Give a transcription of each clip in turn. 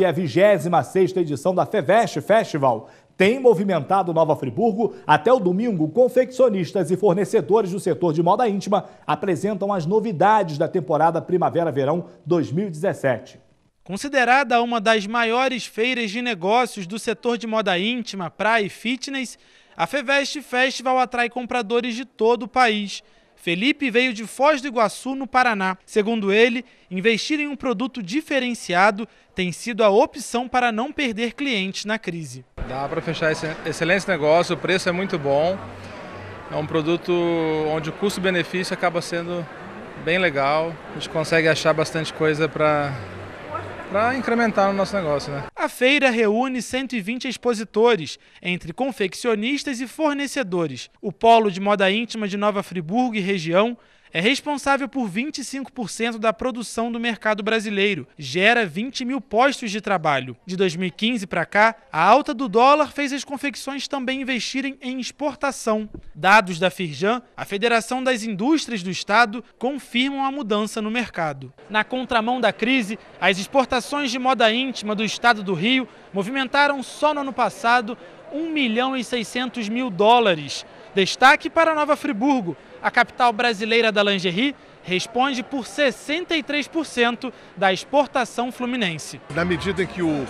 e a 26ª edição da FEVEST Festival tem movimentado Nova Friburgo. Até o domingo, confeccionistas e fornecedores do setor de moda íntima apresentam as novidades da temporada Primavera-Verão 2017. Considerada uma das maiores feiras de negócios do setor de moda íntima, praia e fitness, a FEVEST Festival atrai compradores de todo o país – Felipe veio de Foz do Iguaçu, no Paraná. Segundo ele, investir em um produto diferenciado tem sido a opção para não perder clientes na crise. Dá para fechar esse excelente negócio, o preço é muito bom. É um produto onde o custo-benefício acaba sendo bem legal. A gente consegue achar bastante coisa para incrementar o nosso negócio, né? A feira reúne 120 expositores, entre confeccionistas e fornecedores. O Polo de Moda Íntima de Nova Friburgo e região é responsável por 25% da produção do mercado brasileiro, gera 20 mil postos de trabalho. De 2015 para cá, a alta do dólar fez as confecções também investirem em exportação. Dados da Firjan, a Federação das Indústrias do Estado, confirmam a mudança no mercado. Na contramão da crise, as exportações de moda íntima do estado do Rio movimentaram só no ano passado 1 milhão e 600 mil dólares Destaque para Nova Friburgo, a capital brasileira da lingerie, responde por 63% da exportação fluminense. Na medida em que o,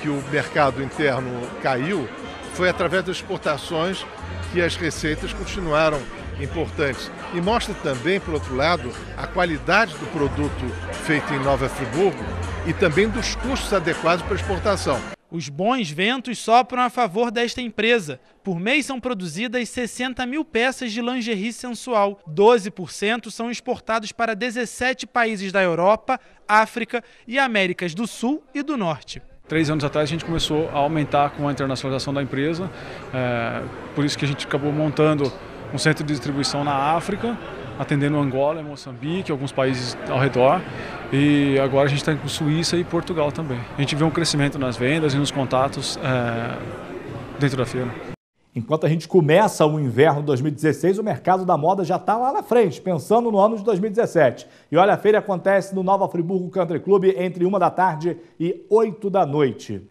que o mercado interno caiu, foi através das exportações que as receitas continuaram importantes. E mostra também, por outro lado, a qualidade do produto feito em Nova Friburgo e também dos custos adequados para exportação. Os bons ventos sopram a favor desta empresa. Por mês são produzidas 60 mil peças de lingerie sensual. 12% são exportados para 17 países da Europa, África e Américas do Sul e do Norte. Três anos atrás a gente começou a aumentar com a internacionalização da empresa, é, por isso que a gente acabou montando um centro de distribuição na África, atendendo Angola, Moçambique, alguns países ao redor. E agora a gente está com Suíça e Portugal também. A gente vê um crescimento nas vendas e nos contatos é, dentro da feira. Enquanto a gente começa o inverno 2016, o mercado da moda já está lá na frente, pensando no ano de 2017. E olha, a feira acontece no Nova Friburgo Country Club entre uma da tarde e 8 da noite.